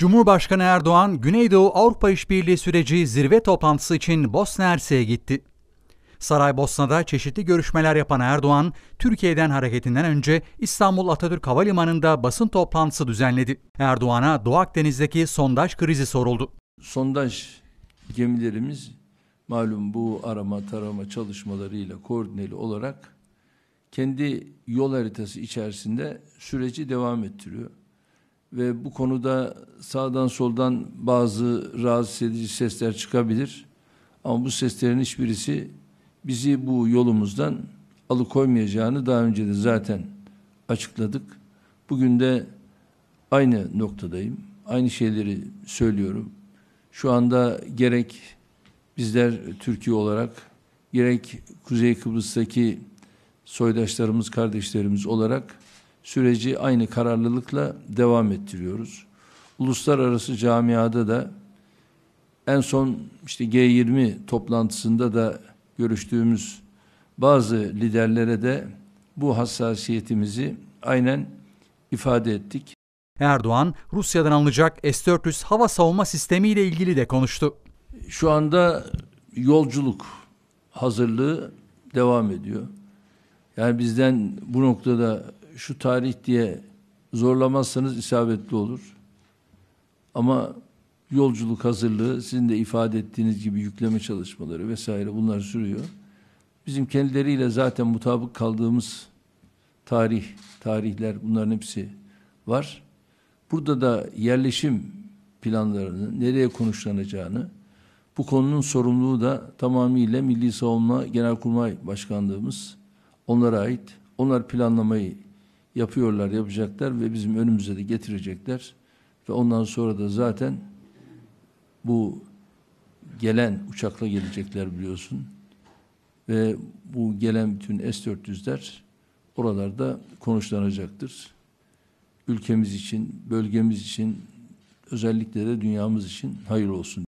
Cumhurbaşkanı Erdoğan, Güneydoğu Avrupa İşbirliği süreci zirve toplantısı için Bosna Hersek'e gitti. Saraybosna'da çeşitli görüşmeler yapan Erdoğan, Türkiye'den hareketinden önce İstanbul Atatürk Havalimanı'nda basın toplantısı düzenledi. Erdoğan'a Doğu Akdeniz'deki sondaj krizi soruldu. Sondaj gemilerimiz malum bu arama tarama çalışmalarıyla koordineli olarak kendi yol haritası içerisinde süreci devam ettiriyor ve bu konuda sağdan soldan bazı rahatsız edici sesler çıkabilir. Ama bu seslerin hiçbirisi bizi bu yolumuzdan alıkoymayacağını daha önce de zaten açıkladık. Bugün de aynı noktadayım. Aynı şeyleri söylüyorum. Şu anda gerek bizler Türkiye olarak gerek Kuzey Kıbrıs'taki soydaşlarımız, kardeşlerimiz olarak süreci aynı kararlılıkla devam ettiriyoruz. Uluslararası camiada da en son işte G20 toplantısında da görüştüğümüz bazı liderlere de bu hassasiyetimizi aynen ifade ettik. Erdoğan, Rusya'dan alınacak S-400 hava savunma sistemi ile ilgili de konuştu. Şu anda yolculuk hazırlığı devam ediyor. Yani bizden bu noktada şu tarih diye zorlamazsanız isabetli olur. Ama yolculuk hazırlığı, sizin de ifade ettiğiniz gibi yükleme çalışmaları vesaire bunlar sürüyor. Bizim kendileriyle zaten mutabık kaldığımız tarih, tarihler bunların hepsi var. Burada da yerleşim planlarının nereye konuşlanacağını, bu konunun sorumluluğu da tamamıyla Milli Savunma Genelkurmay Başkanlığımız onlara ait. Onlar planlamayı yapıyorlar, yapacaklar ve bizim önümüze de getirecekler. Ve ondan sonra da zaten bu gelen uçakla gelecekler biliyorsun. Ve bu gelen bütün S-400'ler oralarda konuşlanacaktır. Ülkemiz için, bölgemiz için, özellikle de dünyamız için hayırlı olsun.